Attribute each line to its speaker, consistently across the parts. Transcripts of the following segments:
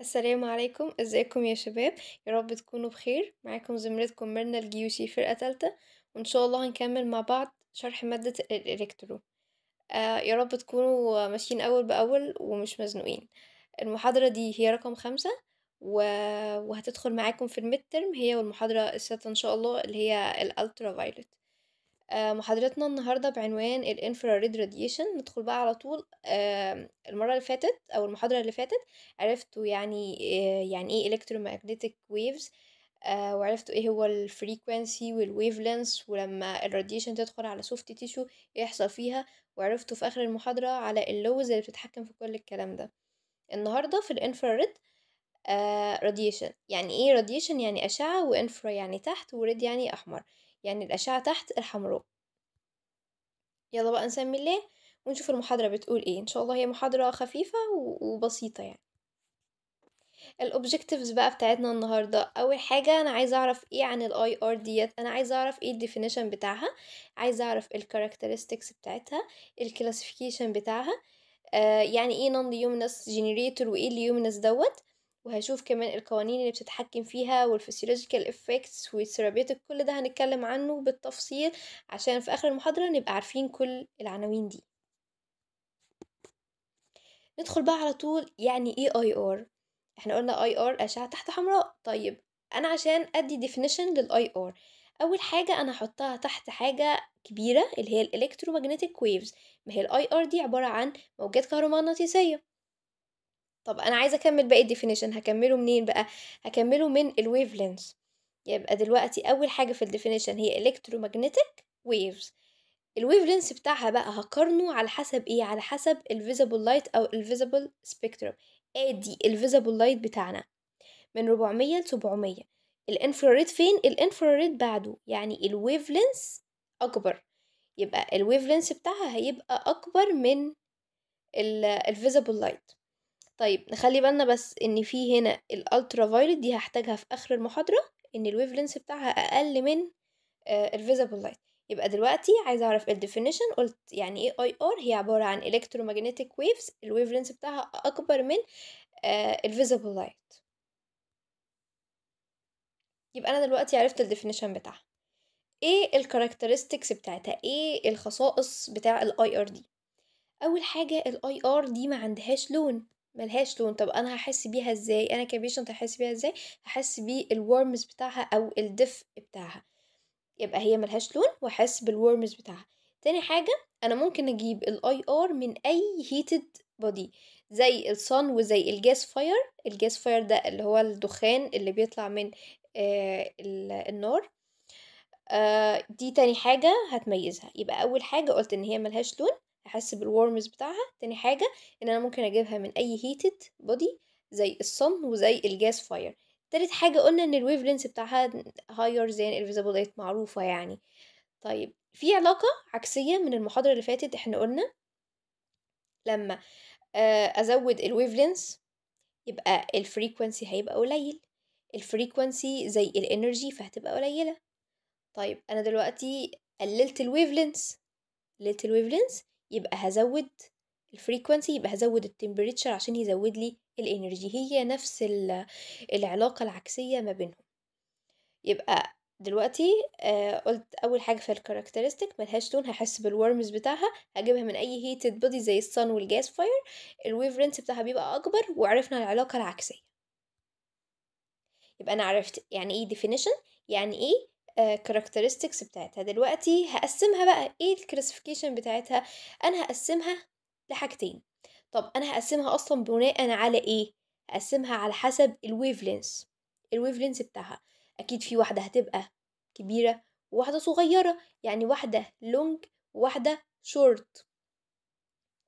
Speaker 1: السلام عليكم ازيكم يا شباب يا رب تكونوا بخير معاكم زميلتكم مرنا الجيوشي فرقة تالتة وان شاء الله هنكمل مع بعض شرح مادة الالكترو آه يا رب تكونوا ماشيين اول باول ومش مزنوقين المحاضرة دي هي رقم خمسة و... وهتدخل معاكم في الميد هي والمحاضرة السادسة ان شاء الله اللي هي الالترا فايلت آه، محاضرتنا النهاردة بعنوان الانفراريد راديشن ندخل بقى على طول المرة اللي فاتت أو المحاضرة اللي فاتت عرفتوا يعني آه، يعني ايه electromagnetic ويفز آه، وعرفتوا ايه هو الفريكوانسي والويفلنس ولما الراديشن تدخل على سوفت تيشو يحصل فيها وعرفتوا في آخر المحاضرة على اللوز اللي بتتحكم في كل الكلام ده النهاردة في الانفراريد راديشن يعني ايه راديشن يعني أشعة وانفرا يعني تحت وريد يعني أحمر يعني الأشعة تحت الحمراء يلا بقى نسمي الله ونشوف المحاضرة بتقول ايه ان شاء الله هي محاضرة خفيفة وبسيطة يعني الأوبجيكتيفز بقى بتاعتنا النهاردة اول حاجة انا عايزة اعرف ايه عن الاي ار ديت انا عايزة اعرف ايه الديفينيشن بتاعها عايزة اعرف الكاركترستكس بتاعتها الكلاسيفيكيشن بتاعها آه يعني ايه نون ليومنس جينيريتور وايه ليومنس دوت وهشوف كمان القوانين اللي بتتحكم فيها والفسيولوجيكال افكتس والثيرابيوتك كل ده هنتكلم عنه بالتفصيل عشان في اخر المحاضره نبقى عارفين كل العناوين دي ندخل بقى على طول يعني ايه اي ار احنا قلنا اي ار اشعه تحت حمراء طيب انا عشان ادي ديفينيشن للاي ار اول حاجه انا هحطها تحت حاجه كبيره اللي هي الالكترومagnetic ويفز ما هي الاي ار دي عباره عن موجات كهرومغناطيسيه طب انا عايزه اكمل باقي الديفينيشن هكمله منين بقى هكمله من الويف لينث يبقى دلوقتي اول حاجه في الديفينيشن هي الكترومagnetic ويفز الويف لينث بتاعها بقى هقارنه على حسب ايه على حسب الفيزيبل لايت او الفيزيبل سبيكتروم ادي الفيزيبل لايت بتاعنا من 400 ل 700 الانفراريد فين الانفراريد بعده يعني الويف لينث اكبر يبقى الويف لينث بتاعها هيبقى اكبر من الفيزيبل لايت طيب نخلي بالنا بس ان في هنا الالترا فايولت دي هحتاجها في اخر المحاضره ان الويف لينس بتاعها اقل من الفيزابل آه، لايت يبقى دلوقتي عايزه اعرف الديفينيشن قلت يعني ايه اي ار هي عباره عن الكترومagnetic ويفز الويف لينس بتاعها اكبر من الفيزيبل آه، لايت يبقى انا دلوقتي عرفت الديفينيشن بتاعها ايه الكاركترستكس بتاعتها ايه الخصائص بتاع الاي ار دي اول حاجه الاي ار دي ما عندهاش لون ملهاش لون طب انا هحس بيها ازاي انا كبيشنت هحس بيها ازاي هحس بالورمز بتاعها او الدفء بتاعها يبقى هي ملهاش لون واحس بالورمز بتاعها تاني حاجة انا ممكن اجيب الاي ار من اي هيتد بودي زي الصن وزي الجاس فاير الجاس فاير ده اللي هو الدخان اللي بيطلع من آه النار آه دي تاني حاجة هتميزها يبقى أول حاجة قلت إن هي ملهاش لون احس بالورمز بتاعها تاني حاجه ان انا ممكن اجيبها من اي هيتد بودي زي الصن وزي الجاز فاير تالت حاجه قلنا ان الويف لينس بتاعها هاير زي الفيزابل لايت معروفه يعني طيب في علاقه عكسيه من المحاضره اللي فاتت احنا قلنا لما آه، ازود الويف لينس يبقى الفريكونسي هيبقى قليل الفريكونسي زي الانرجي فهتبقى قليله طيب انا دلوقتي قللت الويف لينس قللت الويف لينس يبقى هزود الفريكوانسي يبقى هزود التمبريتشر عشان يزود لي الانرجي هي نفس العلاقة العكسية ما بينهم يبقى دلوقتي آه قلت اول حاجه في الكاركترستيك ملهاش لون هحس بالورمز بتاعها هجيبها من اي هيتد بودي زي الصن والجاز فاير الويفرنس بتاعها بيبقى اكبر وعرفنا العلاقه العكسيه يبقى انا عرفت يعني ايه ديفينيشن يعني ايه كاركترستكس آه، بتاعتها دلوقتي هقسمها بقى ايه الكلاسيفيكيشن بتاعتها انا هقسمها لحاجتين طب انا هقسمها اصلا بناء على ايه هقسمها على حسب الويفلينس الويفلينس بتاعها اكيد في واحده هتبقى كبيره وواحده صغيره يعني واحده لونج وواحده شورت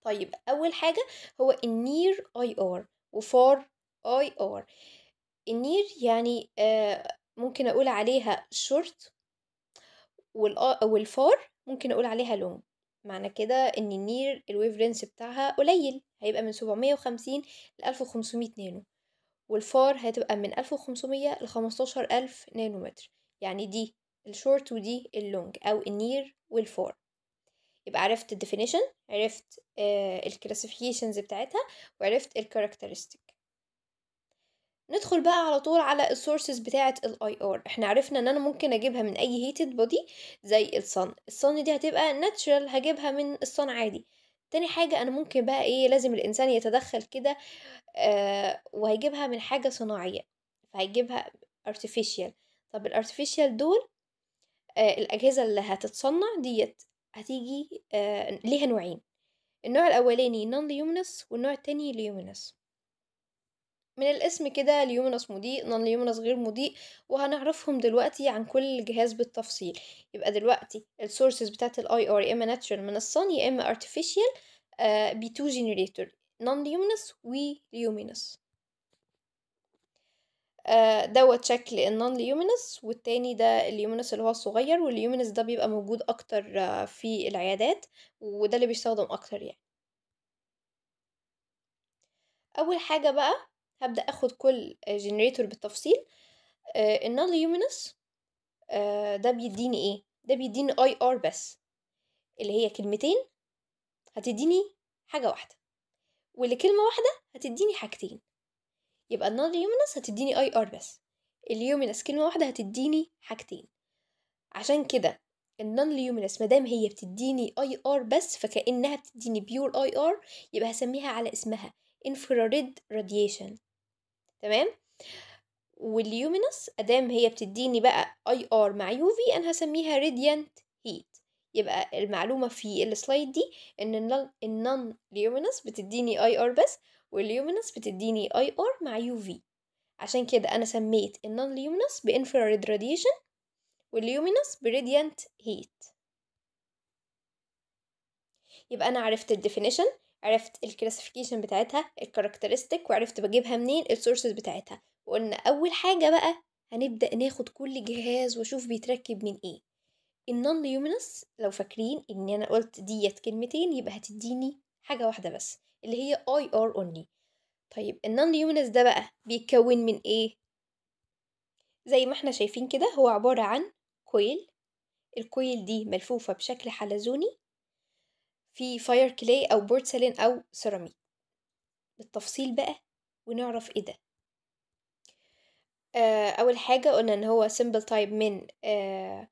Speaker 1: طيب اول حاجه هو النير اي ار وفار اي ار النير يعني آه ممكن أقول عليها شورت والفار آه، ممكن أقول عليها لونج معنى كده ان النير الويف لينس بتاعها قليل هيبقى من 750 ل 1500 نانو والفار هتبقى من 1500 ل 15000 نانومتر يعني دي الشورت ودي اللونج او النير والفار يبقى عرفت الديفينيشن عرفت آه، الكلاسيفيكيشنز بتاعتها وعرفت الكاركترستيك ندخل بقى على طول على السورسز بتاعه ال IR احنا عرفنا ان انا ممكن اجيبها من اي هيتد بودي زي الصن الصن دي هتبقى ناتشرال هجيبها من الصن عادي تاني حاجة أنا ممكن بقى إيه لازم الإنسان يتدخل كده آه وهيجيبها من حاجة صناعية فهيجيبها artificial طب الارتفيشال دول آه الأجهزة اللي هتتصنع ديت هتيجي آه ليها نوعين النوع الأولاني نون luminous والنوع التاني luminous من الاسم كده ليومنس مضيء نون ليومنس غير مضيء وهنعرفهم دلوقتي عن كل جهاز بالتفصيل يبقى دلوقتي السورسز بتاعت الاي ار يا اما ناتشرال من الصن يا اما ارتفيشال بي تو جنريتور نون ليومنس وليومينس آه دوت شكل النون ليومنس والتاني ده اليومنس اللي هو الصغير واليومنس ده بيبقى موجود اكتر آه، في العيادات وده اللي بيستخدم اكتر يعني اول حاجه بقى هبدأ أخد كل جنريتور بالتفصيل آه، النال آه، ليومينس ده بيديني ايه ده بيديني اي ار بس اللي هي كلمتين هتديني حاجه واحده واللي كلمه واحده هتديني حاجتين يبقى النال ليومينس هتديني اي ار بس اليومينس كلمه واحده هتديني حاجتين عشان كده النون ليومينس مادام هي بتديني اي ار بس فكانها بتديني بيور اي ار يبقى هسميها على اسمها انفراريد راديشن تمام والليومينس ادام هي بتديني بقى اي ار مع يو في انا هسميها راديانت هيت يبقى المعلومه في السلايد دي ان النون ليومينس بتديني اي ار بس والليومينس بتديني اي ار مع يو في عشان كده انا سميت النون ليومينس بانفراريد راديشن والليومينس براديانت هيت يبقى انا عرفت الديفينيشن عرفت الكلاسيفيكيشن بتاعتها الكاركترستيك وعرفت بجيبها منين السورسز بتاعتها وقلنا اول حاجه بقى هنبدا ناخد كل جهاز واشوف بيتركب من ايه النون ليومينس لو فاكرين ان انا قلت ديت كلمتين يبقى هتديني حاجه واحده بس اللي هي اي ار اونلي طيب النون ليومينس ده بقى بيتكون من ايه زي ما احنا شايفين كده هو عباره عن كويل الكويل دي ملفوفه بشكل حلزوني في فاير كلاي أو بورسلين أو سيراميك بالتفصيل بقى ونعرف ايه ده آه، أول حاجة قلنا إن هو سيمبل تايب من آه،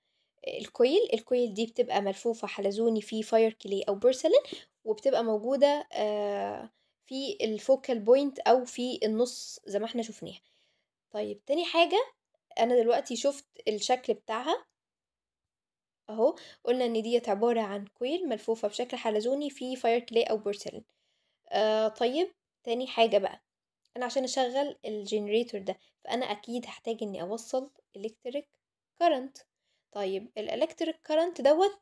Speaker 1: الكويل الكويل دي بتبقى ملفوفة حلزوني في فاير كلي أو بورسلين وبتبقى موجودة آه، في الفوكال بوينت أو في النص زي ما احنا شفناها طيب تاني حاجة أنا دلوقتي شفت الشكل بتاعها اهو قلنا ان ديت عبارة عن كويل ملفوفة بشكل حلزوني في فاير كلي او بورسلين آه طيب تاني حاجة بقى انا عشان اشغل الجنريتور ده فانا اكيد هحتاج اني اوصل الكتريك كارنت طيب الالكتريك كارنت دوت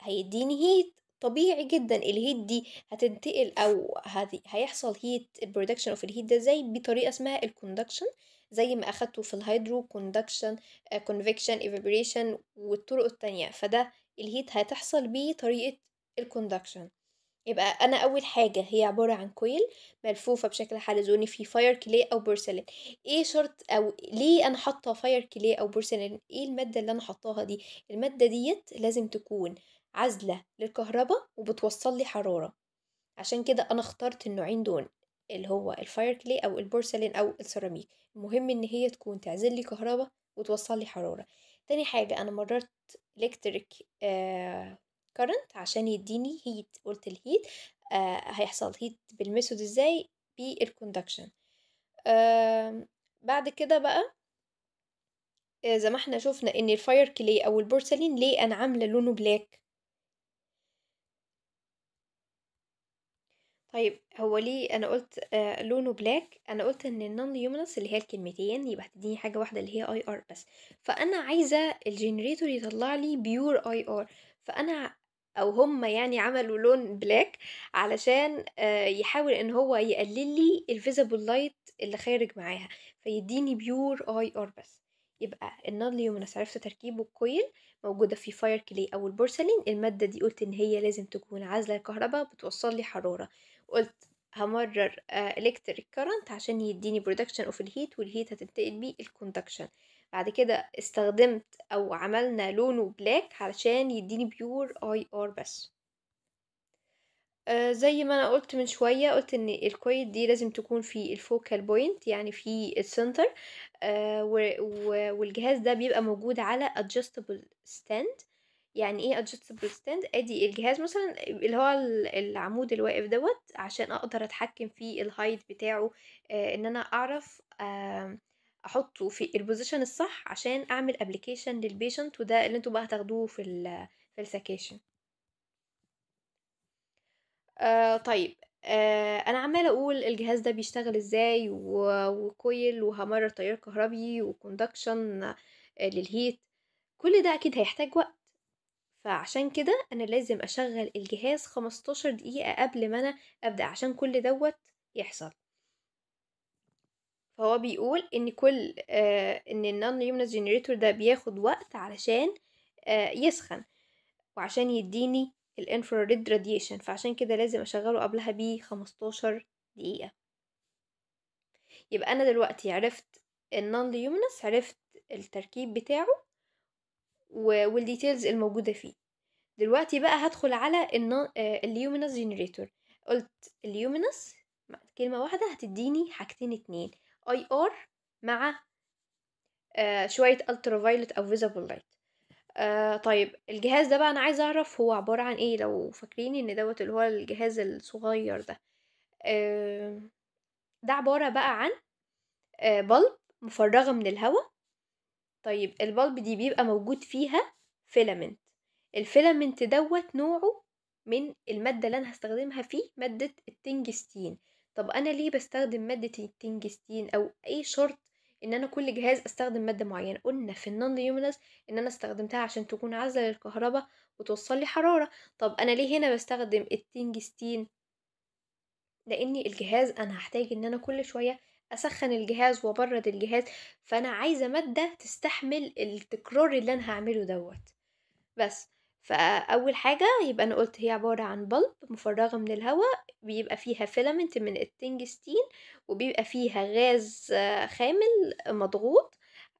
Speaker 1: هيديني هيت طبيعي جدا الهيت دي هتنتقل او هيحصل هيت البرودكشن اوف الهيت ده ازاي بطريقه اسمها الكوندكشن زي ما أخدته في الهيدرو كوندكشن كونفكشن ايفابريشن والطرق التانية فده الهيت هتحصل بيه طريقة الكوندكشن يبقى انا اول حاجه هي عباره عن كويل ملفوفه بشكل حلزوني في فاير كلي او بورسلين ايه شرط او ليه انا حاطه فاير كلي او بورسلين ايه الماده اللي انا حطاها دي الماده ديت لازم تكون عازله للكهرباء وبتوصل لي حراره عشان كده انا اخترت النوعين دول اللي هو الفاير كلي او البورسلين او السيراميك المهم ان هي تكون تعزل لي كهربا وتوصل لي حراره تاني حاجه انا مررت الكتريك آه كارنت عشان يديني هيت قلت الهيت آه هيحصل هيت بالميثود ازاي بالكوندكشن آه بعد كده بقى آه، زي ما احنا شفنا ان الفاير كلي او البورسلين ليه انا عامله لونه بلاك طيب هو ليه انا قلت آه، لونه بلاك انا قلت ان النون ليومنس اللي هي الكلمتين يبقى هتديني حاجه واحده اللي هي اي ار بس فانا عايزه الجنريتور يطلع لي بيور اي ار فانا او هم يعني عملوا لون بلاك علشان آه، يحاول ان هو يقلل لي الفيزيبل لايت اللي خارج معاها فيديني بيور اي ار بس يبقى النون ليومنس عرفت تركيبه كويل موجودة في فاير كلي أو البورسلين المادة دي قلت إن هي لازم تكون عازلة الكهرباء بتوصل لي حرارة قلت همرر الكتريك آه، كارنت عشان يديني برودكشن اوف الهيت والهيت هتنتقل بيه الكوندكشن بعد كده استخدمت او عملنا لونه بلاك علشان يديني بيور اي ار بس آه، زي ما انا قلت من شوية قلت ان الكويت دي لازم تكون في الفوكال بوينت يعني في السنتر آه، والجهاز ده بيبقى موجود على adjustable stand يعني ايه ادجستبل ستاند ادي الجهاز مثلا اللي هو العمود الواقف دوت عشان اقدر اتحكم في الهايت بتاعه آه ان انا اعرف آه احطه في البوزيشن الصح عشان اعمل ابلكيشن للبيشنت وده اللي انتوا بقى هتاخدوه في في السكيشن آه طيب آه انا عماله اقول الجهاز ده بيشتغل ازاي وكويل وهمرر تيار كهربي وكوندكشن آه، للهيت كل ده اكيد هيحتاج وقت فعشان كده أنا لازم أشغل الجهاز 15 دقيقة قبل ما أنا أبدأ عشان كل دوت يحصل فهو بيقول ان كل آه ان النون ليومنس جنريتور ده بياخد وقت علشان آه يسخن وعشان يديني الانفراريد راديشن فعشان كده لازم اشغله قبلها ب 15 دقيقه يبقى انا دلوقتي عرفت النون ليومنس عرفت التركيب بتاعه والديتيلز الموجودة فيه دلوقتي بقى هدخل على الليومينس آه، جنريتور قلت الليومينس كلمة واحدة هتديني حاجتين اتنين اي ار مع آه شوية الترافايلت او فيزابل لايت آه طيب الجهاز ده بقى انا عايزه اعرف هو عبارة عن ايه لو فاكرين ان دوت اللي هو الجهاز الصغير ده آه ده عبارة بقى عن آه بلب مفرغة من الهواء طيب البلب دي بيبقى موجود فيها فيلمنت الفيلمنت دوت نوعه من المادة اللي أنا هستخدمها فيه مادة التنجستين طب أنا ليه بستخدم مادة التنجستين أو أي شرط ان انا كل جهاز استخدم ماده معينه قلنا في النون ليومينس ان انا استخدمتها عشان تكون عازله للكهرباء وتوصل لي حراره طب انا ليه هنا بستخدم التنجستين لان الجهاز انا هحتاج ان انا كل شويه اسخن الجهاز وابرد الجهاز فانا عايزه ماده تستحمل التكرار اللي انا هعمله دوت بس فاول حاجه يبقى انا قلت هي عباره عن بلب مفرغه من الهواء بيبقى فيها فيلمنت من التنجستين وبيبقى فيها غاز آه، خامل مضغوط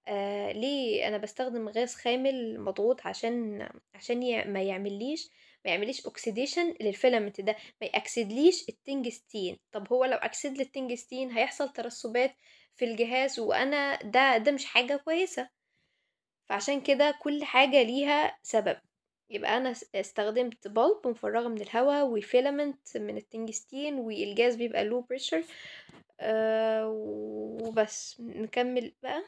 Speaker 1: آه ليه انا بستخدم غاز خامل مضغوط عشان عشان ما يعمليش ما يعمليش اوكسيديشن للفيلمنت ده ما يأكسدليش التنجستين طب هو لو أكسد التنجستين هيحصل ترسبات في الجهاز وانا ده ده مش حاجة كويسة فعشان كده كل حاجة ليها سبب يبقى انا استخدمت بلب مفرغة من الهواء وفيلمنت من التنجستين والجاز بيبقى لو بريشر أه وبس نكمل بقى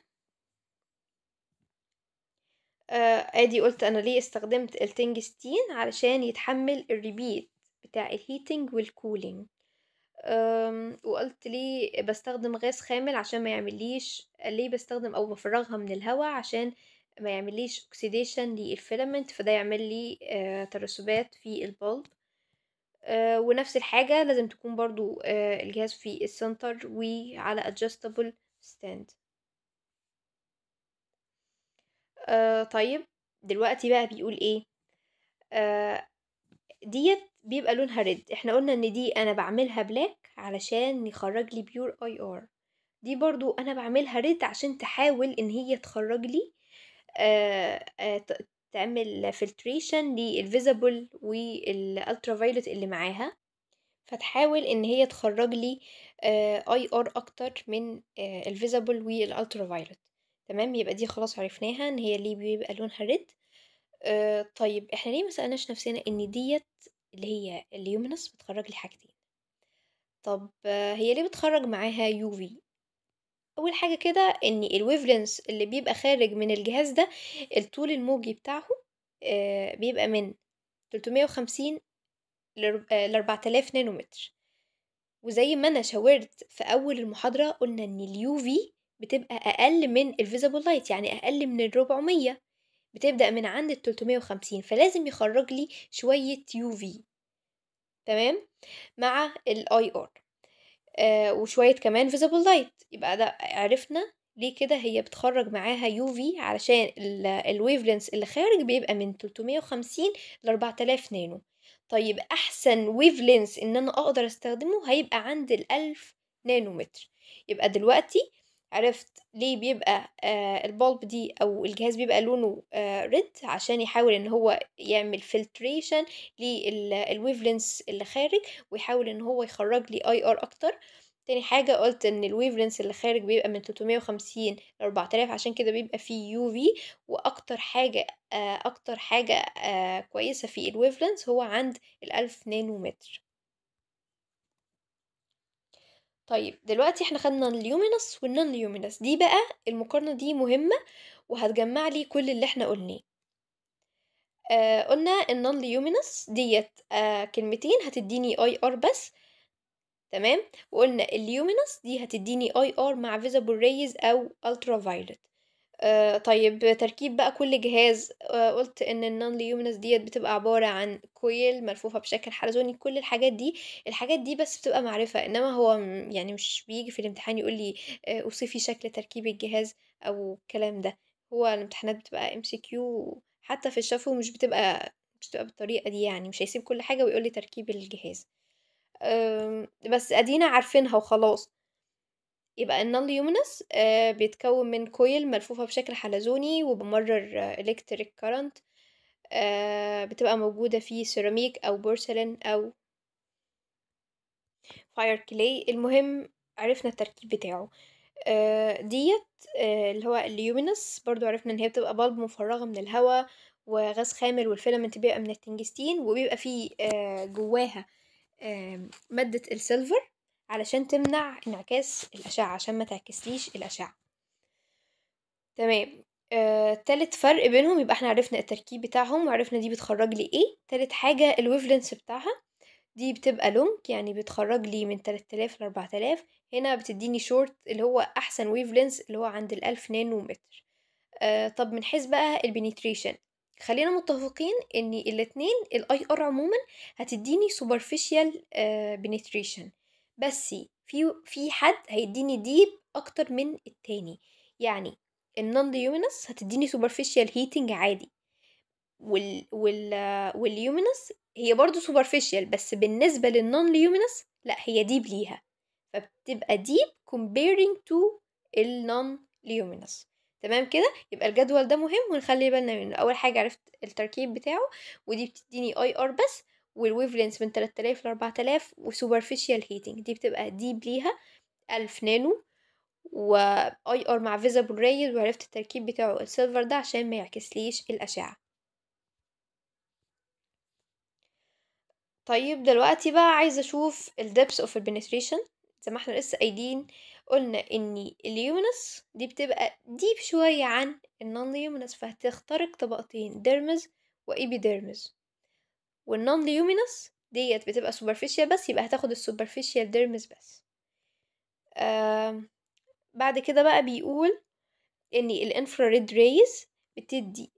Speaker 1: آه ادي قلت انا ليه استخدمت التنجستين علشان يتحمل الريبيت بتاع الهيتنج والكولينج وقلت ليه بستخدم غاز خامل عشان ما يعمليش ليه بستخدم او بفرغها من الهواء عشان ما يعمليش اوكسيديشن للفيلمنت فده يعمل لي آه ترسبات في البلب آه، ونفس الحاجة لازم تكون برضو آه، الجهاز في السنتر وعلى adjustable stand آه طيب دلوقتي بقى بيقول ايه آه ديت بيبقى لونها ريد احنا قلنا ان دي انا بعملها بلاك علشان يخرج لي بيور اي ار دي برضو انا بعملها ريد عشان تحاول ان هي تخرج لي آه آه تعمل فلتريشن والالترا فايلوت اللي معاها فتحاول ان هي تخرج لي اي آه، ار اكتر من آه، والالترا فايلوت تمام يبقى دي خلاص عرفناها ان هي ليه بيبقى لونها ريد آه طيب احنا ليه مسألناش نفسنا ان ديت اللي هي اليومنس بتخرج حاجتين طب هي ليه بتخرج معاها يو في اول حاجه كده ان الويفلنس اللي بيبقى خارج من الجهاز ده الطول الموجي بتاعه آه بيبقى من 350 ل 4000 نانومتر وزي ما انا شاورت في اول المحاضره قلنا ان اليو في بتبقى أقل من الفيزابل لايت يعني أقل من الربعمية بتبدأ من عند التلتمية وخمسين فلازم يخرج لي شوية يو في تمام مع الاي ار آه وشوية كمان فيزابل لايت يبقى ده عرفنا ليه كده هي بتخرج معاها يو في علشان الويف لينس اللي خارج بيبقى من 350 ل 4000 نانو طيب احسن ويف لينس ان انا اقدر استخدمه هيبقى عند ال 1000 نانومتر يبقى دلوقتي عرفت ليه بيبقى آه، البولب دي او الجهاز بيبقى لونه ريد آه، عشان يحاول ان هو يعمل فلتريشن للويفلنس اللي خارج ويحاول ان هو يخرج لي اي ار اكتر تاني حاجة قلت ان الويفلنس اللي خارج بيبقى من 350 ل 4000 عشان كده بيبقى فيه يو في واكتر حاجة آه، اكتر حاجة كويسة في الويفلنس هو عند الالف نانومتر طيب دلوقتي احنا خدنا اليومينس والنون اليومينس دي بقى المقارنة دي مهمة وهتجمع لي كل اللي احنا قلناه آه قلنا النون اليومينس ديت آه كلمتين هتديني اي ار بس تمام وقلنا اليومينس دي هتديني اي ار مع فيزابل ريز او الترا فايلت آه، طيب تركيب بقى كل جهاز آه، قلت ان النون ليومنس ديت بتبقى عبارة عن كويل ملفوفة بشكل حلزوني كل الحاجات دي الحاجات دي بس بتبقى معرفة انما هو يعني مش بيجي في الامتحان يقولي لي آه، اوصفي شكل تركيب الجهاز او الكلام ده هو الامتحانات بتبقى ام سي كيو حتى في الشفو مش بتبقى مش بتبقى بالطريقة دي يعني مش هيسيب كل حاجة ويقولي تركيب الجهاز بس ادينا عارفينها وخلاص يبقى النون ليومينس آه، بيتكون من كويل ملفوفة بشكل حلزوني وبمرر إلكتريك آه، كارنت بتبقى موجودة في سيراميك أو بورسلين أو فاير كلي المهم عرفنا التركيب بتاعه آه، ديت اللي هو اليومينس برضو عرفنا ان هي بتبقى بلب مفرغة من الهواء وغاز خامل والفيلمنت بيبقى من التنجستين وبيبقى فيه جواها مادة السيلفر علشان تمنع انعكاس الأشعة عشان ما تعكسليش الأشعة تمام آه، تالت فرق بينهم يبقى احنا عرفنا التركيب بتاعهم وعرفنا دي بتخرج لي ايه تالت حاجة الويفلنس بتاعها دي بتبقى لونج يعني بتخرج لي من 3000 ل 4000 هنا بتديني شورت اللي هو احسن ويفلنس اللي هو عند ال 1000 نانو متر آه طب من حيث بقى البنتريشن خلينا متفقين ان الاتنين الاي ار عموما هتديني سوبرفيشال آه بنتريشن بس في في حد هيديني ديب اكتر من التاني يعني النون ليومينس هتديني سوبرفيشال هيتنج عادي وال وال واليومينس هي برضه سوبرفيشال بس بالنسبه للنون ليومينس لا هي ديب ليها فبتبقى ديب comparing تو النون ليومينس تمام كده يبقى الجدول ده مهم ونخلي بالنا منه اول حاجه عرفت التركيب بتاعه ودي بتديني اي ار بس والويفلينس من 3000 ل 4000 وسوبرفيشال هيتنج دي بتبقى ديب ليها 1000 نانو واي ار مع فيزابل رايز وعرفت التركيب بتاعه السيلفر ده عشان ما يعكسليش الاشعه طيب دلوقتي بقى عايزه اشوف الدبس اوف البنتريشن زي ما احنا لسه قايلين قلنا ان اليومنس دي بتبقى ديب شويه عن النون ليومنس فهتخترق طبقتين ديرمز وايبيديرمز والنون ليومينس ديت بتبقى سوبرفيشيال بس يبقى هتاخد السوبرفيشيال ديرمس بس بعد كده بقى بيقول ان الانفراريد ريز بتدي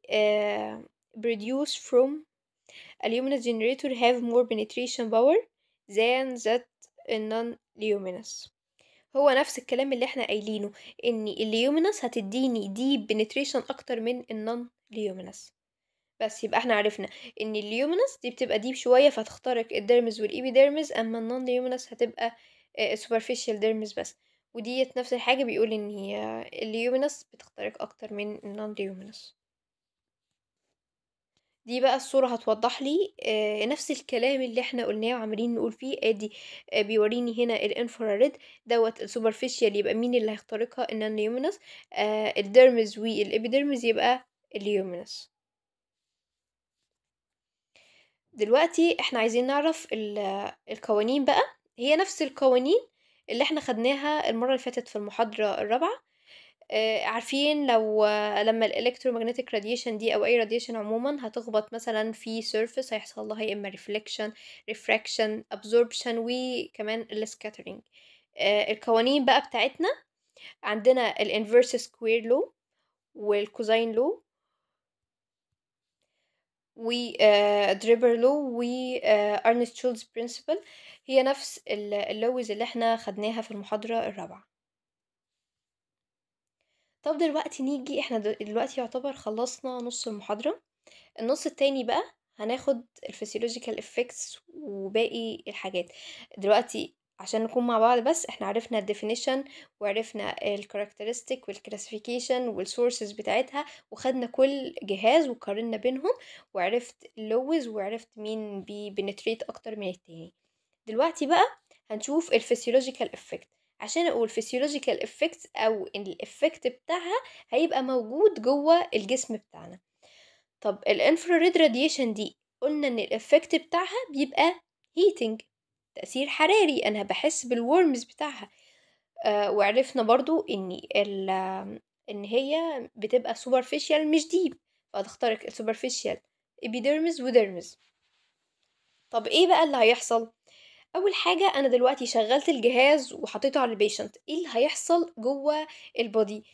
Speaker 1: بروديوس فروم اليومينس جنريتور هاف مور بنتريشن باور penetration ذات النون ليومينس هو نفس الكلام اللي احنا قايلينه ان الليومينس هتديني دي بنتريشن اكتر من النون ليومينس بس يبقى احنا عرفنا ان اليومنس دي بتبقى ديب شوية فهتخترق الديرمز والايبيديرمز اما النون ليومينس هتبقى سوبرفيشال آه، ديرمز بس وديت نفس الحاجة بيقول ان هي اليومنس بتخترق اكتر من النون ليومينس دي بقى الصورة هتوضح لي آه نفس الكلام اللي احنا قلناه وعمالين نقول فيه ادي آه بيوريني هنا الانفراريد دوت السوبرفيشيال يبقى مين اللي هيخترقها النون ليومينس آه الديرمز والابيديرمز يبقى اليومنس دلوقتي احنا عايزين نعرف القوانين بقى هي نفس القوانين اللي احنا خدناها المرة اللي فاتت في المحاضرة الرابعة آه عارفين لو آه لما الالكترومagnetic راديشن دي او اي راديشن عموما هتخبط مثلا في سيرفيس هيحصل لها يا اما ريفليكشن ريفراكشن ابزوربشن وكمان السكاترينج آه القوانين بقى بتاعتنا عندنا الانفرس سكوير لو والكوزين لو و آه، و ارنست شولز برنسبل هي نفس اللوز اللي احنا خدناها في المحاضرة الرابعة طب دلوقتي نيجي احنا دلوقتي يعتبر خلصنا نص المحاضرة النص التاني بقى هناخد الفسيولوجيكال افكتس وباقي الحاجات دلوقتي عشان نكون مع بعض بس احنا عرفنا الديفينيشن وعرفنا الكاركترستيك والكلاسيفيكيشن والسورسز بتاعتها وخدنا كل جهاز وقارنا بينهم وعرفت اللوز وعرفت مين بي بنتريت اكتر من التاني دلوقتي بقى هنشوف الفسيولوجيكال افكت عشان اقول فسيولوجيكال افكت او الافكت بتاعها هيبقى موجود جوه الجسم بتاعنا طب الانفراريد راديشن دي قلنا ان الافكت بتاعها بيبقى هيتنج تأثير حراري أنا بحس بالورمز بتاعها آه وعرفنا برضو ان ان هي بتبقى سوبرفيشال مش ديب فهتخترق السوبرفيشال ابيديرمز وديرمز طب ايه بقى اللي هيحصل اول حاجه انا دلوقتي شغلت الجهاز وحطيته على البيشنت ايه اللي هيحصل جوه البودي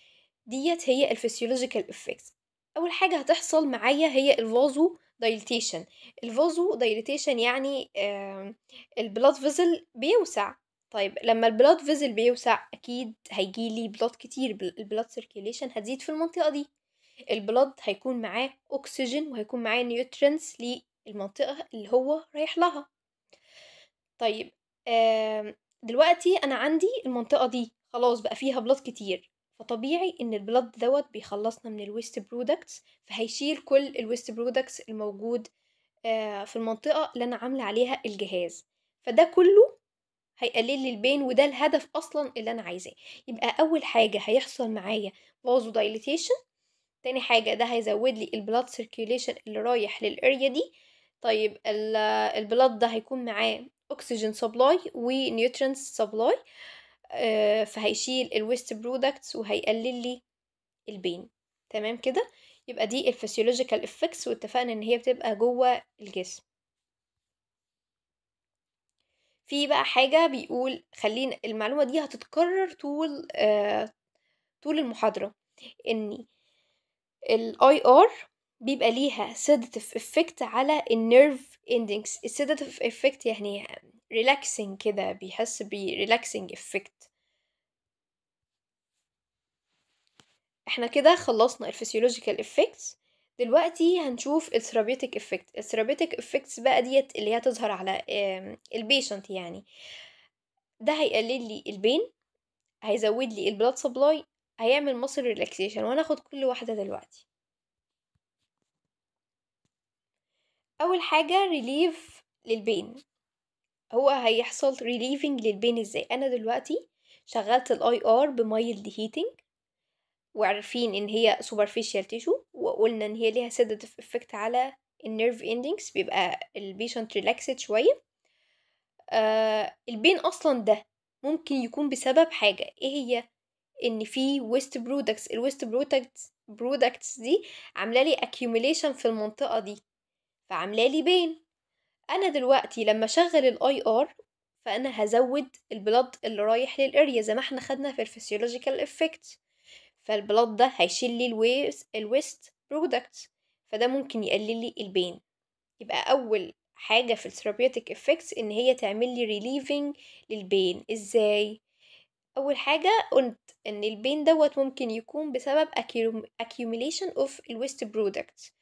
Speaker 1: ديت هي الفسيولوجيكال افكتس اول حاجه هتحصل معايا هي الفازو دايليتيشن الفازو دايليتيشن يعني البلاد فيزل بيوسع طيب لما البلاد فيزل بيوسع اكيد هيجيلي بلاد كتير البلاد سيركيليشن هتزيد في المنطقه دي البلاد هيكون معاه اكسجين وهيكون معاه نيوترينز للمنطقه اللي هو رايح لها طيب دلوقتي انا عندي المنطقه دي خلاص بقى فيها بلاد كتير فطبيعي ان البلد دوت بيخلصنا من الويست برودكتس فهيشيل كل الويست برودكتس الموجود آه، في المنطقة اللي أنا عاملة عليها الجهاز فده كله هيقلل لي البين وده الهدف أصلا اللي أنا عايزاه يبقى أول حاجة هيحصل معايا فازو دايليتيشن تاني حاجة ده هيزود لي البلد سيركيوليشن اللي رايح للأريا دي طيب البلد ده هيكون معاه أكسجين سبلاي ونيوترينس سبلاي آه، فهيشيل الويست برودكتس وهيقلل لي البين تمام كده يبقى دي الفسيولوجيكال افكتس واتفقنا ان هي بتبقى جوه الجسم في بقى حاجه بيقول خلينا المعلومه دي هتتكرر طول آه طول المحاضره ان الاي ار بيبقى ليها سيداتيف افكت على النيرف اندينكس السيداتيف افكت يعني ريلاكسنج كده بيحس بريلاكسنج افكت احنا كده خلصنا الفسيولوجيكال افكتس دلوقتي هنشوف الثرابيوتيك افكت الثرابيوتيك افكتس بقى ديت اللي هي تظهر على البيشنت يعني ده هيقلل لي البين هيزود لي البلاد سبلاي هيعمل مصر ريلاكسيشن وهناخد كل واحده دلوقتي اول حاجه ريليف للبين هو هيحصل ريليفنج للبين ازاي انا دلوقتي شغلت الاي ار بمايلد هيتنج وعارفين ان هي سوبرفيشال تيشو وقلنا ان هي ليها سيداتيف افكت على النيرف اندينجز بيبقى البيشنت ريلاكسد شويه آه البين اصلا ده ممكن يكون بسبب حاجه ايه هي ان في ويست برودكتس الويست برودكتس برودكتس دي عامله لي اكيوميليشن في المنطقه دي فعامله لي بين انا دلوقتي لما اشغل الاي ار فانا هزود البلاد اللي رايح للاريا زي ما احنا خدنا في الفسيولوجيكال افكت فالبلاد ده هيشيل لي الويس الويست برودكت فده ممكن يقلل لي البين يبقى اول حاجة في الثيرابيوتيك افكتس ان هي تعمل لي ريليفنج للبين ازاي اول حاجة قلت ان البين دوت ممكن يكون بسبب accumulation of الويست برودكت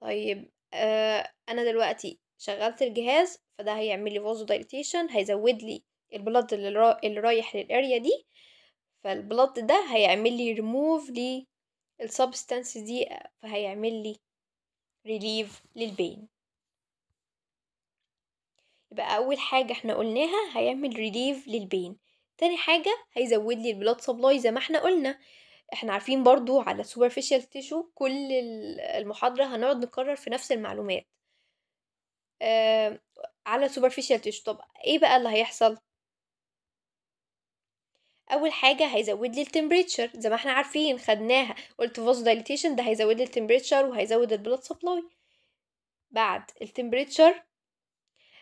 Speaker 1: طيب آه انا دلوقتي شغلت الجهاز فده هيعمل لي فازو دايليتيشن هيزود لي البلد اللي, را... اللي رايح للاريا دي فالبلد ده هيعمل لي ريموف السبستانس دي فهيعمل لي ريليف للبين يبقى اول حاجه احنا قلناها هيعمل ريليف للبين تاني حاجه هيزود لي البلاد سبلاي زي ما احنا قلنا احنا عارفين برضو على superficial tissue كل المحاضره هنقعد نكرر في نفس المعلومات آه على superficial tissue طب ايه بقى اللي هيحصل اول حاجه هيزود لي التمبريتشر زي ما احنا عارفين خدناها قلت فوز ده هيزود لي التمبريتشر وهيزود البلاد سبلاي بعد التمبريتشر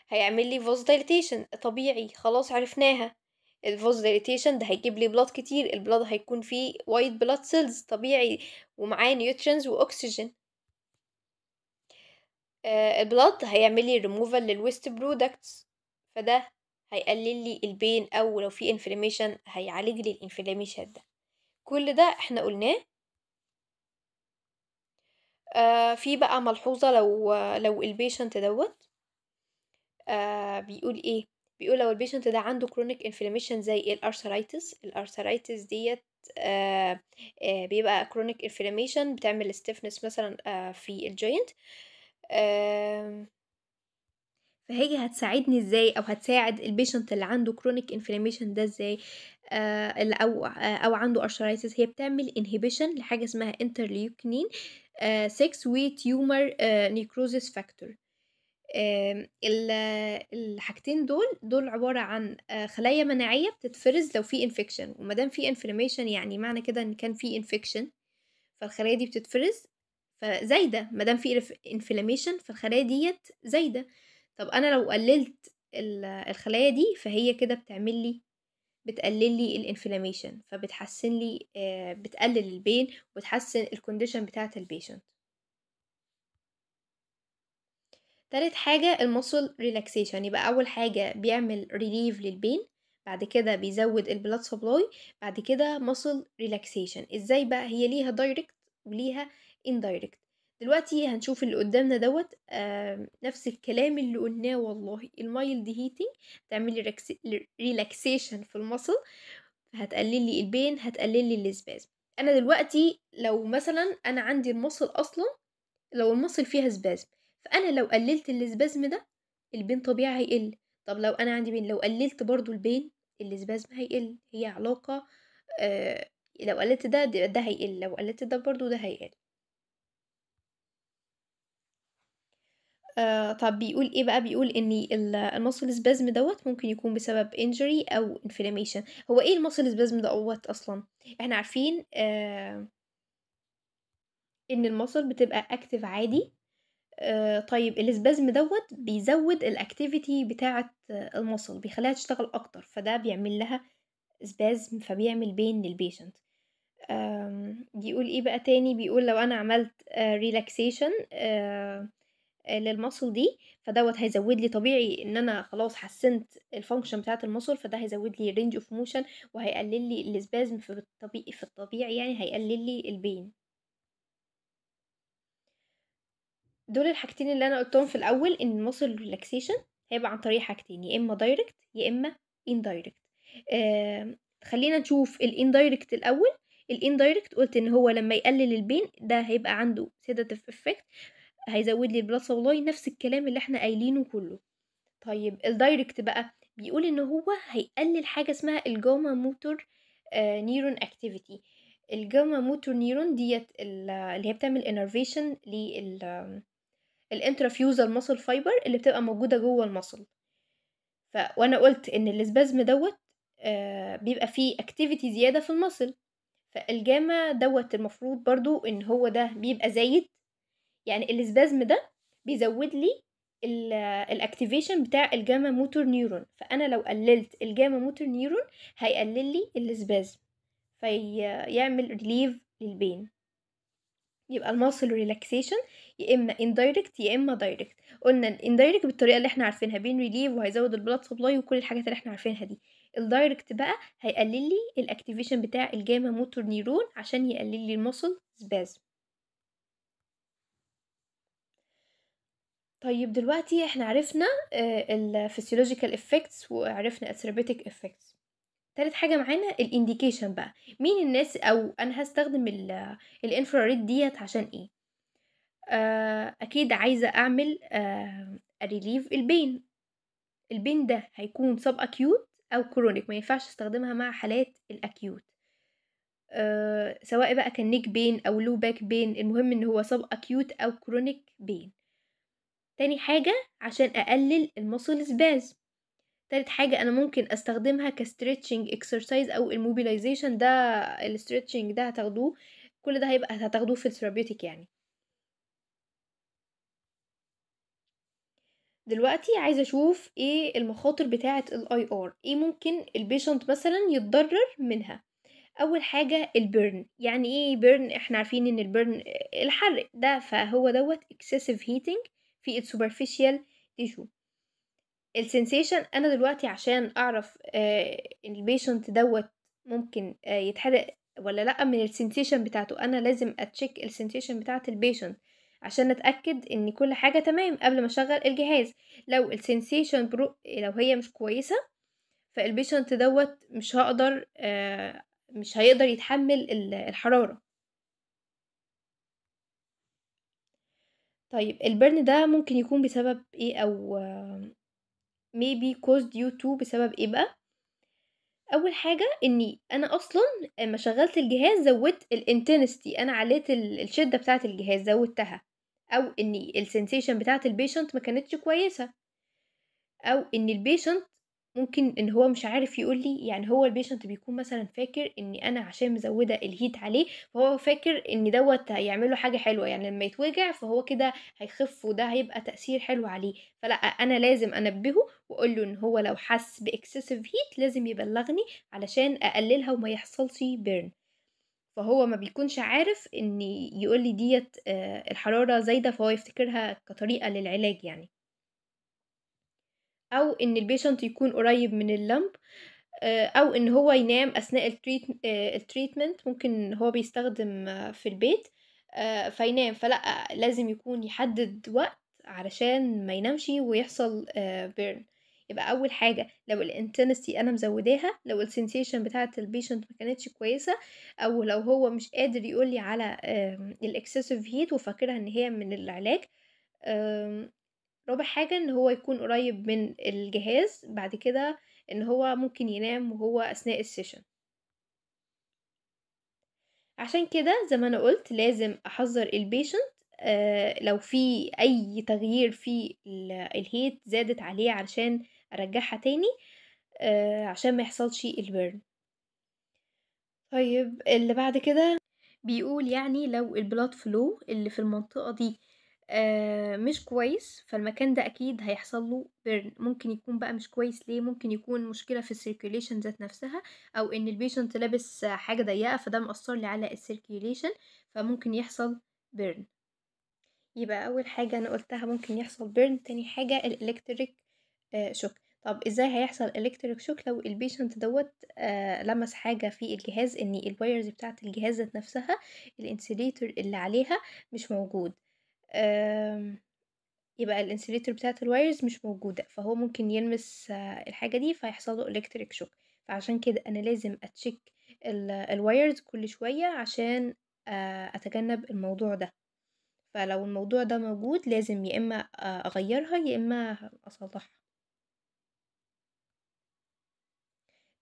Speaker 1: هيعمل لي فوز طبيعي خلاص عرفناها الفوز ده هيجيب لي بلاد كتير البلاد هيكون فيه وايت بلاد سيلز طبيعي ومعاه نيوترينز واكسجين آه، البلاد هيعمل لي ريموفال للويست برودكتس فده هيقلل لي البين او لو في انفلاميشن هيعالج لي الانفلاميشن ده كل ده احنا قلناه آه في بقى ملحوظة لو لو البيشنت دوت آه بيقول ايه بيقول لو البيشنت ده عنده كرونيك انفلاميشن زي الارثرايتس الارثرايتس ديت آه آه بيبقى كرونيك انفلاميشن بتعمل ستيفنس مثلا آه في الجوينت فهي هتساعدني ازاي او هتساعد البيشنت اللي عنده كرونيك انفلاميشن ده ازاي آه، او آه، او عنده ارثرايتس هي بتعمل انهبيشن لحاجه اسمها انترليوكنين 6 آه وتيومر آه نيكروزيس فاكتور الحاجتين دول دول عبارة عن آه، خلايا مناعية بتتفرز لو في انفكشن ومادام في انفلاميشن يعني معنى كده ان كان في انفكشن فالخلايا دي بتتفرز فزايده ما دام في انفلاميشن فالخلايا ديت زايده طب انا لو قللت الخلايا دي فهي كده بتعمل لي بتقلل لي الانفلاميشن فبتحسن لي آه، بتقلل البين وتحسن الكونديشن بتاعه البيشنت تالت حاجة المصل ريلاكسيشن يبقى أول حاجة بيعمل ريليف للبين بعد كده بيزود البلاد سبلاي بعد كده مصل ريلاكسيشن ازاي بقى هي ليها دايركت وليها indirect دلوقتي هنشوف اللي قدامنا دوت نفس الكلام اللي قلناه والله المايلد هيتنج تعملي ريلاكسيشن في المصل هتقللي البين هتقللي الاسباز انا دلوقتي لو مثلا انا عندي المصل اصلا لو المصل فيها سبازم فانا لو قللت الاسبازم ده البين طبيعي هيقل طب لو انا عندي بين لو قللت برضو البين الاسبازم هيقل هي علاقه آه لو قللت ده ده هيقل لو قللت ده برضو ده هيقل آه طب بيقول ايه بقى بيقول ان المصل سبازم دوت ممكن يكون بسبب انجري او انفلاميشن هو ايه المصل سبازم دوت اصلا احنا عارفين آه ان المصل بتبقى اكتف عادي آه طيب السبازم دوت بيزود الاكتيفيتي بتاعه المصل بيخليها تشتغل اكتر فده بيعمل لها سبازم فبيعمل بين للبيشنت بيقول ايه بقى تاني بيقول لو انا عملت ريلاكسيشن آه، للمصل دي فدوت هيزود لي طبيعي ان انا خلاص حسنت الفانكشن بتاعه المصل فده هيزود لي رينج اوف موشن وهيقلل لي الاسبازم في الطبيعي في الطبيعي يعني هيقلل لي البين دول الحاجتين اللي انا قلتهم في الاول ان المصل ريلاكسيشن هيبقى عن طريق حاجتين يا اما دايركت يا اما اندايركت آه خلينا نشوف الاندايركت الاول الاندايركت قلت ان هو لما يقلل البين ده هيبقى عنده سيداتيف افكت هيزود لي البلاد والله نفس الكلام اللي احنا قايلينه كله طيب الدايركت بقى بيقول ان هو هيقلل حاجه اسمها الجاما موتور نيرون اكتيفيتي الجاما موتور نيرون ديت اللي هي بتعمل انرفيشن لل الانترافيوزال ماسل فايبر اللي بتبقى موجوده جوه المصل ف وانا قلت ان الاسبازم دوت آه، بيبقى فيه اكتيفيتي زياده في المصل فالجاما دوت المفروض برضو ان هو ده بيبقى زايد يعني السبازم ده بيزود لي الاكتيفيشن بتاع الجاما موتور نيورون فانا لو قللت الجاما موتور نيورون هيقلل لي السبازم فيعمل ريليف للبين يبقى الماسل ريلاكسيشن يا اما اندايركت يا اما دايركت قلنا الاندايركت بالطريقه اللي احنا عارفينها بين ريليف وهيزود البلاد سبلاي وكل الحاجات اللي احنا عارفينها دي الدايركت بقى هيقلل لي الاكتيفيشن بتاع الجاما موتور نيرون عشان يقلل لي الماسل سبازم طيب دلوقتي احنا عرفنا الفسيولوجيكال آه، افكتس وعرفنا الثيرابيوتيك افكتس تالت حاجه معانا الانديكيشن بقى مين الناس او انا هستخدم الانفراريد ديت عشان ايه آه، اكيد عايزه اعمل ريليف آه، البين البين ده هيكون سب اكيوت او كرونيك ما ينفعش استخدمها مع حالات الاكيوت أه سواء بقى كان نيك بين او لو باك بين المهم ان هو سب اكيوت او كرونيك بين تاني حاجة عشان أقلل المسل سباز تالت حاجة أنا ممكن أستخدمها كستريتشنج اكسرسايز أو الموبيلايزيشن ده الستريتشنج ده هتاخدوه كل ده هيبقى هتاخدوه في الثرابيوتيك يعني دلوقتي عايزه اشوف ايه المخاطر بتاعه الاي ار ايه ممكن البيشنت مثلا يتضرر منها اول حاجه البرن يعني ايه بيرن احنا عارفين ان البرن الحرق ده فهو دوت اكسسيف heating في its superficial tissue السنسيشن انا دلوقتي عشان اعرف آه البيشنت دوت ممكن آه يتحرق ولا لا من السنسيشن بتاعته انا لازم اتشيك السنسيشن بتاعه البيشنت عشان نتاكد ان كل حاجه تمام قبل ما اشغل الجهاز لو السنسيشن برو لو هي مش كويسه فالبيشنت دوت مش هقدر آه، مش هيقدر يتحمل الحراره طيب البرن ده ممكن يكون بسبب ايه او maybe caused due to بسبب ايه بقى اول حاجه اني انا اصلا لما شغلت الجهاز زودت الانتنستي انا عليت الشده بتاعه الجهاز زودتها او اني السنسيشن بتاعه البيشنت ما كانتش كويسه او ان البيشنت ممكن ان هو مش عارف يقول لي يعني هو البيشنت بيكون مثلا فاكر ان انا عشان مزوده الهيت عليه فهو فاكر ان دوت هيعمله حاجه حلوه يعني لما يتوجع فهو كده هيخف وده هيبقى تاثير حلو عليه فلا انا لازم انبهه واقول له ان هو لو حس باكسسيف هيت لازم يبلغني علشان اقللها وما يحصلش بيرن فهو ما بيكونش عارف ان يقول لي ديت آه، الحراره زايده فهو يفتكرها كطريقه للعلاج يعني او ان البيشنت يكون قريب من اللمب آه، او ان هو ينام اثناء التريتمنت آه، ممكن هو بيستخدم آه، في البيت فينام فلا لازم يكون يحدد وقت علشان ما ينامش ويحصل بيرن يبقى اول حاجه لو الانتنسي انا مزوداها لو السنسيشن بتاعه البيشنت ما كانتش كويسه او لو هو مش قادر يقولي على الاكسسيف هيت وفاكرها ان هي من العلاج رابع حاجة ان هو يكون قريب من الجهاز بعد كده ان هو ممكن ينام وهو اثناء السيشن عشان كده زي ما انا قلت لازم احذر البيشنت آه لو في اي تغيير في الهيت زادت عليه علشان ارجعها تاني آه عشان ما يحصلش البرن طيب اللي بعد كده بيقول يعني لو البلاد فلو اللي في المنطقة دي آه، مش كويس فالمكان ده اكيد هيحصل له بيرن ممكن يكون بقى مش كويس ليه ممكن يكون مشكله في السيركيليشن ذات نفسها او ان البيشنت لابس حاجه ضيقه فده مأثر لي على السيركيليشن فممكن يحصل بيرن يبقى اول حاجه انا قلتها ممكن يحصل بيرن تاني حاجه الالكتريك آه، شوك طب ازاي هيحصل الكتريك شوك لو البيشنت دوت آه، لمس حاجه في الجهاز ان الوايرز بتاعه الجهاز ذات نفسها الانسيليتور اللي عليها مش موجود يبقى الانسليتور بتاعة الوايرز مش موجودة فهو ممكن يلمس آه، الحاجة دي فيحصله الكتريك شوك فعشان كده انا لازم اتشيك الوايرز كل شوية عشان آه، اتجنب الموضوع ده فلو الموضوع ده موجود لازم يا اما آه، اغيرها يا اما اصلحها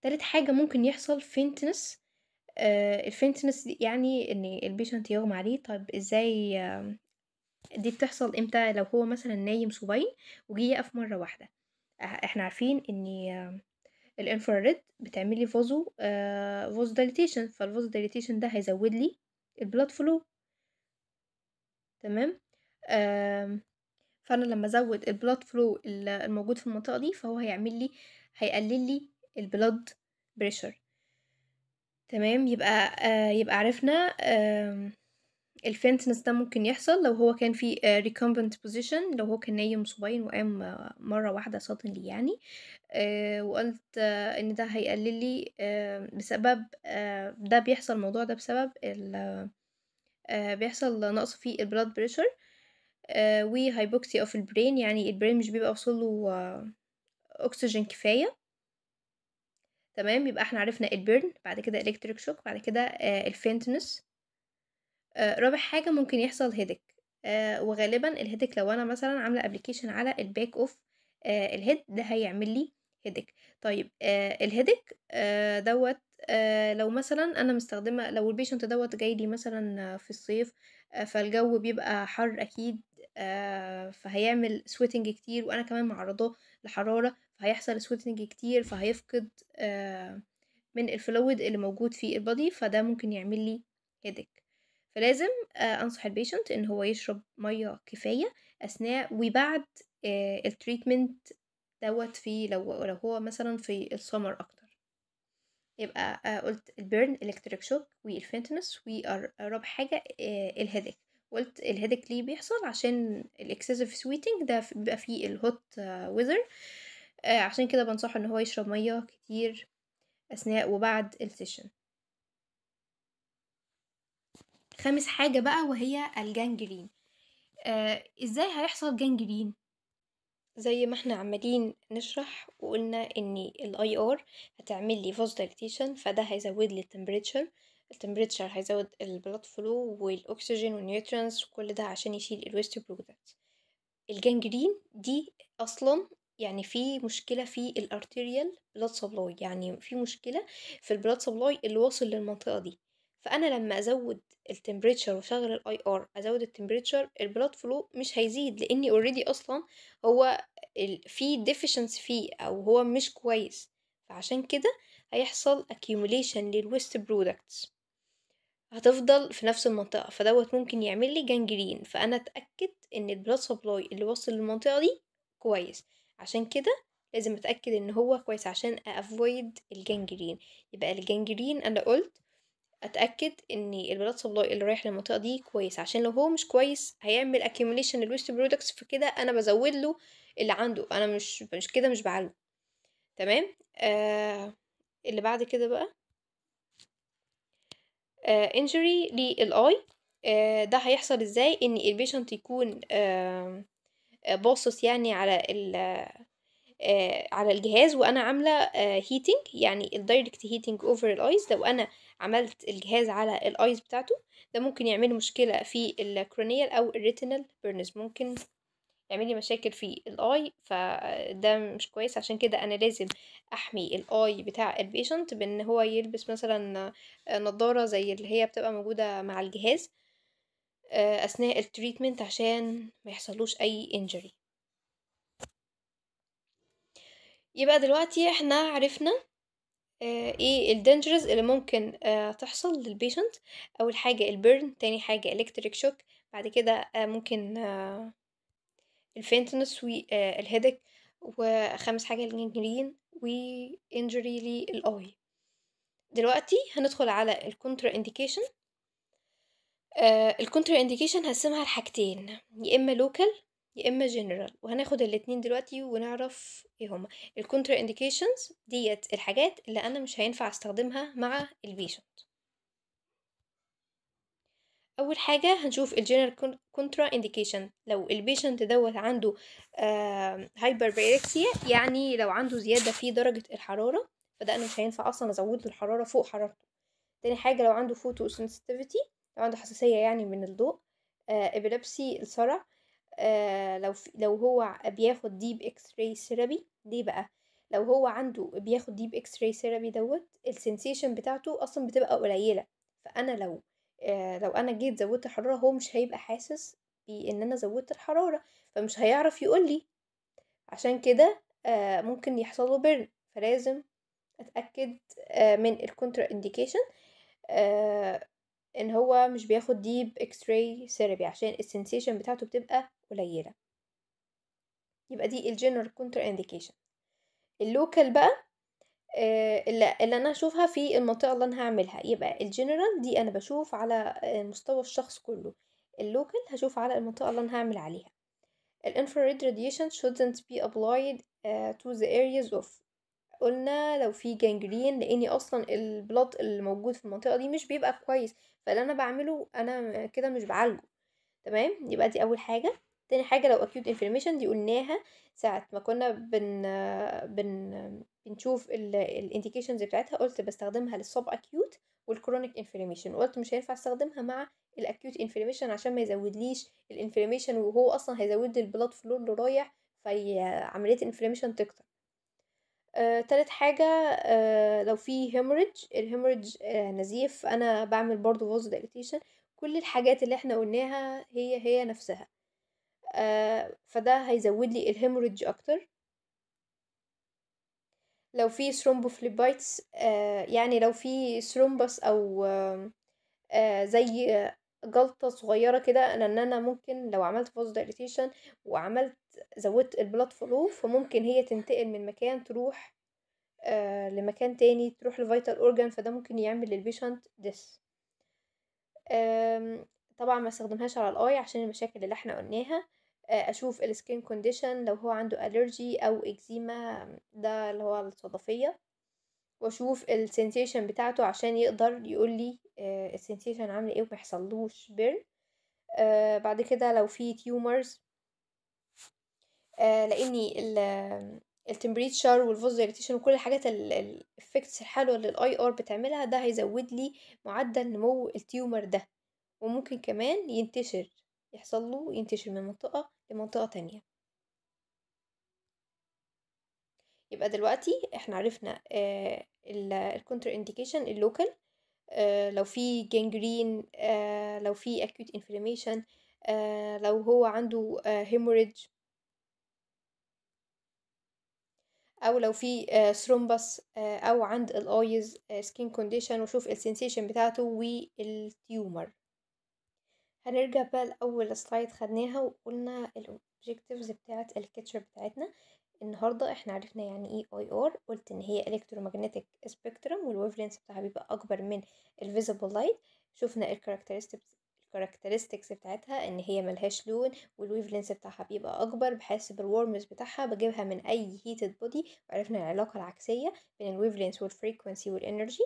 Speaker 1: تالت حاجة ممكن يحصل فينتنس الفينتنس يعني ان البيشنت يغمى عليه طب ازاي دي بتحصل امتى لو هو مثلا نايم صبين وجي يقف مرة واحدة أه، احنا عارفين ان الانفراريد بتعمل لي فوزو فوزو ديليتيشن فالفوزو ديليتيشن ده هيزود لي البلاد فلو تمام فانا لما ازود البلاد فلو الموجود في المنطقه دي فهو هيعمل لي هيقلل لي البلاد بريشر تمام يبقى آه، يبقى عرفنا آه الفنتنس ده ممكن يحصل لو هو كان في ريكومبنت آه، بوزيشن لو هو كان نايم صبين وقام مره واحده suddenly يعني آه، وقلت آه، ان ده هيقلل لي بسبب ده بيحصل الموضوع ده بسبب ال بيحصل نقص في البلاد بريشر وهايبوكسيا اوف البرين يعني البرين مش بيبقى وصله اكسجين كفايه تمام يبقى احنا عرفنا البيرن بعد كده الكتريك شوك بعد كده الفينتنس آه، رابع حاجة ممكن يحصل هيدك آه، وغالبا الهيدك لو انا مثلا عاملة ابلكيشن على الباك اوف الهيد ده هيعمل لي هيدك طيب آه، الهيدك دوت لو مثلا انا مستخدمه لو البيشنت دوت جاي لي مثلا في الصيف فالجو بيبقى حر اكيد فهيعمل سويتنج كتير وانا كمان معرضاه لحراره فهيحصل سويتنج كتير فهيفقد من الفلويد اللي موجود في البادي فده ممكن يعمل لي هيدك فلازم آه، أنصح البيشنت إن هو يشرب مية كفاية أثناء وبعد آه، التريتمنت دوت في لو لو هو مثلا في السمر أكتر يبقى آه، قلت البيرن إلكتريك شوك والفنتنس ورابع حاجة الهيدك قلت الهيدك ليه بيحصل عشان الاكسسيف سويتنج ده بيبقى فيه الهوت ويزر عشان كده بنصحه ان هو يشرب ميه كتير اثناء وبعد السيشن خامس حاجة بقى وهي الجانجرين آه ازاي هيحصل جانجرين زي ما احنا عمالين نشرح وقلنا ان الاي ار هتعمل لي فاز دايليتيشن فده هيزود لي التمبريتشر التمبريتشر هيزود البلاد فلو والاكسجين والنيوترينز وكل ده عشان يشيل الويست برودكت الجانجرين دي اصلا يعني في مشكله في الارتيريال بلاد سبلاي يعني في مشكله في البلاد سبلاي اللي واصل للمنطقه دي فانا لما ازود التمبريتشر واشغل الاي ار ازود التمبريتشر البلاد فلو مش هيزيد لاني اوريدي اصلا هو في ديفيشنس فيه او هو مش كويس فعشان كده هيحصل accumulation للويست برودكتس هتفضل في نفس المنطقة فدوت ممكن يعمل لي جانجرين فأنا أتأكد إن البلاد سبلاي اللي وصل للمنطقة دي كويس عشان كده لازم أتأكد إن هو كويس عشان أفويد الجانجرين يبقى الجانجرين أنا قلت اتاكد ان البلاد سبلاي اللي رايح للمنطقه دي كويس عشان لو هو مش كويس هيعمل accumulation للويست برودكتس فكده انا بزود له اللي عنده انا مش مش كده مش بعالجه تمام آه اللي بعد كده بقى آه انجري للاي آه ده هيحصل ازاي ان البيشنت يكون آه،, آه باصص يعني على ال آه على الجهاز وانا عامله هيتنج آه، يعني الدايركت هيتنج اوفر الايز لو انا عملت الجهاز على الايز بتاعته ده ممكن يعمل مشكلة في الكرونيال او الريتينال بيرنز ممكن يعمل لي مشاكل في الاي فده مش كويس عشان كده انا لازم احمي الاي بتاع البيشنت بان هو يلبس مثلا نضاره زي اللي هي بتبقى موجوده مع الجهاز آه، اثناء التريتمنت عشان ما يحصلوش اي انجري يبقى دلوقتي احنا عرفنا آه، ايه الدنجرز اللي ممكن آه، تحصل للبيشنت اول حاجة البيرن تاني حاجة الكتريك شوك بعد كده آه، ممكن الفينتنس والهيدك وخامس حاجة الجنجرين وانجري للأي دلوقتي هندخل على الكونترا انديكيشن الكونترا انديكيشن هقسمها لحاجتين يا اما لوكال يا اما جنرال وهناخد الاتنين دلوقتي ونعرف ايه هما الكونترا انديكيشنز ديت الحاجات اللي انا مش هينفع استخدمها مع البيشنت اول حاجه هنشوف الجنرال كونترا انديكيشن لو البيشنت دوت عنده هايبربيركسيا يعني لو عنده زياده في درجه الحراره فده انا مش هينفع اصلا ازود له الحراره فوق حرارته تاني حاجه لو عنده فوتو سنسيتيفيتي لو عنده حساسيه يعني من الضوء ابيلابسي آه، الصرع آه، لو لو هو بياخد ديب اكس راي ثيرابي ليه بقى لو هو عنده بياخد ديب اكس راي ثيرابي دوت السنسيشن بتاعته اصلا بتبقى قليله فانا لو آه، لو انا جيت زودت الحراره هو مش هيبقى حاسس بان انا زودت الحراره فمش هيعرف يقول لي عشان كده آه، ممكن يحصل له بيرن فلازم اتاكد من الكونترا انديكيشن ان هو مش بياخد ديب اكس راي ثيرابي عشان السنسيشن بتاعته بتبقى قليله يبقى دي الجنرال كونتر انديكيشن اللوكال بقى آه، اللي, اللي انا هشوفها في المنطقه اللي انا هعملها يبقى الجنرال دي انا بشوف على آه، مستوى الشخص كله اللوكال هشوف على المنطقه اللي انا هعمل عليها الانفراريد radiation shouldn't be applied uh, to the areas of قلنا لو في جانجرين لاني اصلا البلط اللي موجود في المنطقه دي مش بيبقى كويس فاللي انا بعمله انا كده مش بعالجه تمام يبقى دي اول حاجه تاني حاجه لو اكيوت انفلاميشن دي قلناها ساعه ما كنا بن بن بنشوف الانديكيشنز بتاعتها قلت بستخدمها للصب اكيوت والكرونيك انفلاميشن قلت مش هينفع استخدمها مع الاكيوت انفلاميشن عشان ما يزودليش الانفلاميشن وهو اصلا هيزود لي البلاد فلو اللي رايح فعمليه الانفلاميشن تكتر آه، تالت حاجة آه، لو في هيمرج الهيمرج آه، نزيف انا بعمل برضو فوز ديليتيشن كل الحاجات اللي احنا قلناها هي هي نفسها آه، فده هيزود لي الهيمرج اكتر لو في ثرومبوفليبايتس آه، يعني لو في ثرومبس او آه، زي جلطة صغيرة كده إن أنا ممكن لو عملت فوز ديليتيشن وعملت زودت البلاد فلو فممكن هي تنتقل من مكان تروح آه، لمكان تاني تروح لفيتال اورجان فده ممكن يعمل للبيشنت ديس طبعا ما استخدمهاش على الاي عشان المشاكل اللي احنا قلناها آه، اشوف السكين كونديشن لو هو عنده الرجي او اكزيما ده اللي هو الصدفيه واشوف السنسيشن بتاعته عشان يقدر يقول لي آه، السنسيشن عامله ايه وما يحصلوش بيرن بعد كده لو في تيومرز آه، لان التمبريتشر والفوزيليتيشن وكل الحاجات الافكتس الحلوه اللي الاي ار بتعملها ده هيزود لي معدل نمو التيومر ده وممكن كمان ينتشر يحصل له ينتشر من منطقه لمنطقه تانية يبقى دلوقتي احنا عرفنا آه، الكونتر انديكيشن اللوكال آه، لو في جانجرين لو في اكيوت انفلاميشن لو هو عنده هيموريدج او لو في ثرومبس آه، آه، او عند الايز سكين كونديشن وشوف السنسيشن بتاعته والتيومر هنرجع بقى لاول سلايد خدناها وقلنا الاوبجكتيفز بتاعه الكتشر بتاعتنا النهارده احنا عرفنا يعني ايه اي ار قلت ان هي الكترومagnetic سبيكترم والويفلينس بتاعها بيبقى اكبر من الفيزيبل لايت شفنا الكاركترستكس الكاركترستكس بتاعتها ان هي ملهاش لون والويفلنس بتاعها بيبقى اكبر بحسب بالورمز بتاعها بجيبها من اي هيتد بودي وعرفنا العلاقة العكسية بين لينس والفريكونسي والانرجي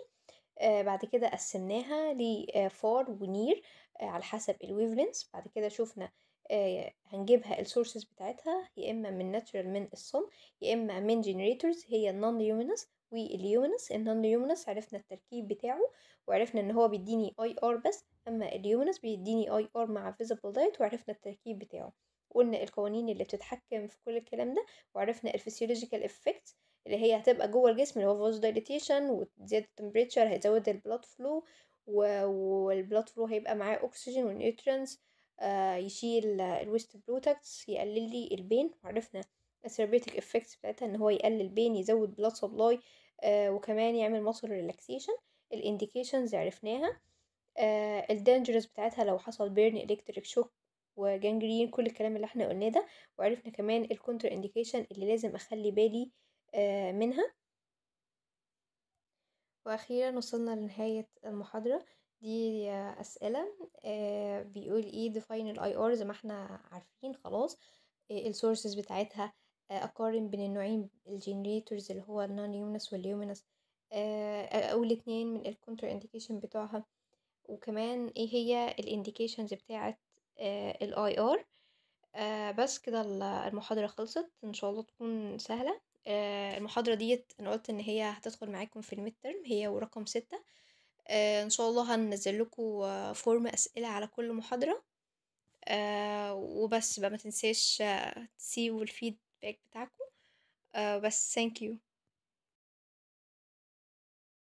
Speaker 1: بعد كده قسمناها لفار آه، ونير آه، على حسب الويفلنس بعد كده شفنا آه، هنجيبها السورسز بتاعتها يا اما من ناتشرال من الصن يا اما من جنريتورز هي النون ليومينس والليومينس النون ليومينس عرفنا التركيب بتاعه وعرفنا ان هو بيديني اي ار بس أما اليومنس بيديني اي آه ار مع فيزيبل دايت وعرفنا التركيب بتاعه قلنا القوانين اللي بتتحكم في كل الكلام ده وعرفنا الفسيولوجيكال افكت اللي هي هتبقى جوه الجسم اللي هو فوز دايليتيشن وزيادة التمبريتشر هيزود البلاد فلو والبلاد فلو هيبقى معاه اكسجين ونيوترينز آه، يشيل الويست برودكتس يقلل لي البين وعرفنا الثيرابيوتيك افكتس بتاعتها ان هو يقلل البين يزود بلاد آه، سبلاي وكمان يعمل مصر ريلاكسيشن الانديكيشنز عرفناها آه، الدانجرز بتاعتها لو حصل بيرن الكتريك شوك وجانجرين كل الكلام اللي احنا قلناه ده وعرفنا كمان الكونتر انديكيشن اللي لازم اخلي بالي آه، منها واخيرا وصلنا لنهاية المحاضرة دي اسئلة آه، بيقول ايه ديفاين الاي IR زي ما احنا عارفين خلاص السورسز بتاعتها اقارن بين النوعين الجنريتورز اللي هو النون يومنس واليومنس او الاتنين من الكونتر انديكيشن بتوعها وكمان ايه هي الانديكيشنز بتاعة آه، الاي ار آه، بس كده المحاضرة خلصت ان شاء الله تكون سهلة آه، المحاضرة ديت انا قلت ان هي هتدخل معاكم في الميد ترم هي ورقم ستة ان شاء الله هننزل لكم فورم اسئلة على كل محاضرة وبس بقى ما تنساش تسيبوا الفيدباك بتاعكم بس ثانك يو